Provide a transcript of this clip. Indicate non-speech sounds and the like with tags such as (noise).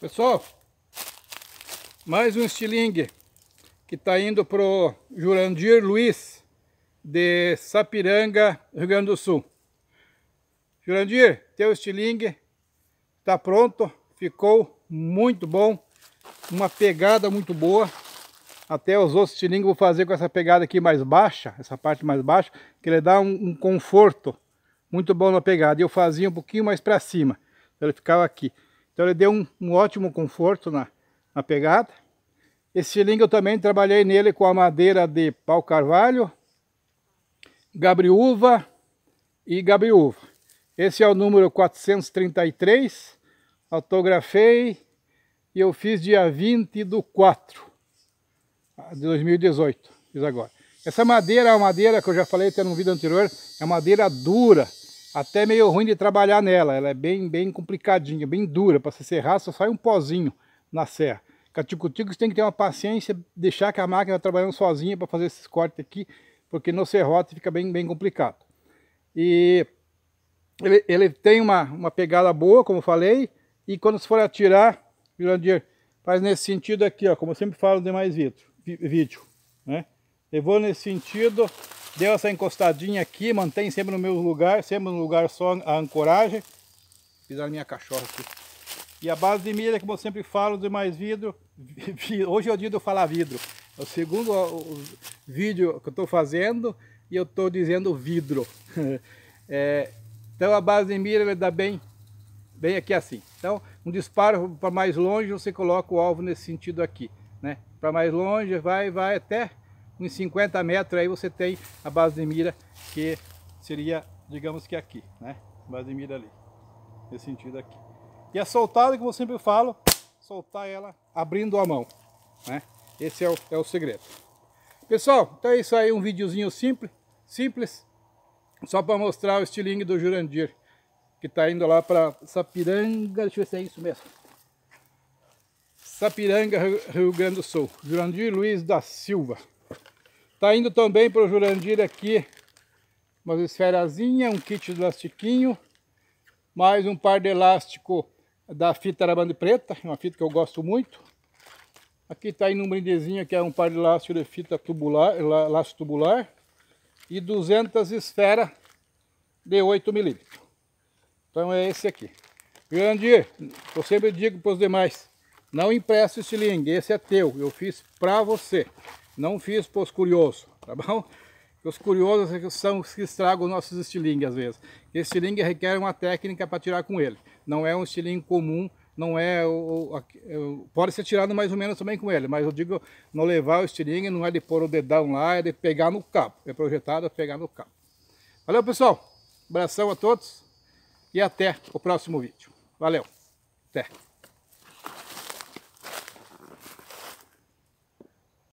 Pessoal, mais um estilingue que está indo para o Jurandir Luiz, de Sapiranga, Rio Grande do Sul. Jurandir, teu estilingue está pronto, ficou muito bom, uma pegada muito boa. Até os outros estilingues vou fazer com essa pegada aqui mais baixa, essa parte mais baixa, que ele dá um, um conforto muito bom na pegada. Eu fazia um pouquinho mais para cima, ele ficava aqui. Então ele deu um, um ótimo conforto na, na pegada. Esse xilingue eu também trabalhei nele com a madeira de pau carvalho, gabriúva e gabriúva. Esse é o número 433, autografei e eu fiz dia 20 do 4 de 2018, fiz agora. Essa madeira é uma madeira que eu já falei até no vídeo anterior, é madeira dura, até meio ruim de trabalhar nela. Ela é bem, bem complicadinha, bem dura. Para se serrar, só sai um pozinho na serra. você tem que ter uma paciência, deixar que a máquina tá trabalhando sozinha para fazer esses cortes aqui, porque no serrote fica bem, bem complicado. E ele, ele tem uma, uma pegada boa, como eu falei, e quando se for atirar, Jurandir, faz nesse sentido aqui, ó, como eu sempre falo no demais vídeo, vídeo né? Levou nesse sentido, Deu essa encostadinha aqui, mantém sempre no meu lugar, sempre no lugar só a ancoragem. Fiz a minha cachorra aqui. E a base de milha, como é eu sempre falo, de mais vidro. Hoje é o dia de eu falar vidro. É o segundo vídeo que eu estou fazendo e eu estou dizendo vidro. (laughs) é, então a base de milha dá bem, bem aqui assim. Então um disparo para mais longe, você coloca o alvo nesse sentido aqui. Né? Para mais longe, vai, vai até uns 50 metros aí você tem a base de mira que seria, digamos que aqui, né? Base de mira ali, nesse sentido aqui. E a soltada, como eu sempre falo, soltar ela abrindo a mão, né? Esse é o, é o segredo. Pessoal, então é isso aí, um videozinho simples, simples, só para mostrar o estilingue do Jurandir, que está indo lá para Sapiranga, deixa eu ver se é isso mesmo. Sapiranga, Rio Grande do Sul. Jurandir Luiz da Silva. Tá indo também para o Jurandir aqui umas esferazinhas, um kit de elastiquinho, mais um par de elástico da fita arabande preta, uma fita que eu gosto muito. Aqui tá indo um brindezinho que é um par de elástico de fita tubular, laço tubular e 200 esferas de 8 milímetros. Então é esse aqui. Grande, eu sempre digo para os demais, não impressa o estilingue, esse é teu, eu fiz para você. Não fiz para tá os curiosos, tá bom? Os curiosos são os que estragam nossos estilingues às vezes. Esse estilingue requer uma técnica para tirar com ele. Não é um estilingue comum, não é... O, o, pode ser tirado mais ou menos também com ele, mas eu digo, não levar o estilingue não é de pôr o dedão lá, é de pegar no cabo. É projetado a pegar no cabo. Valeu, pessoal. Abração a todos e até o próximo vídeo. Valeu. Até.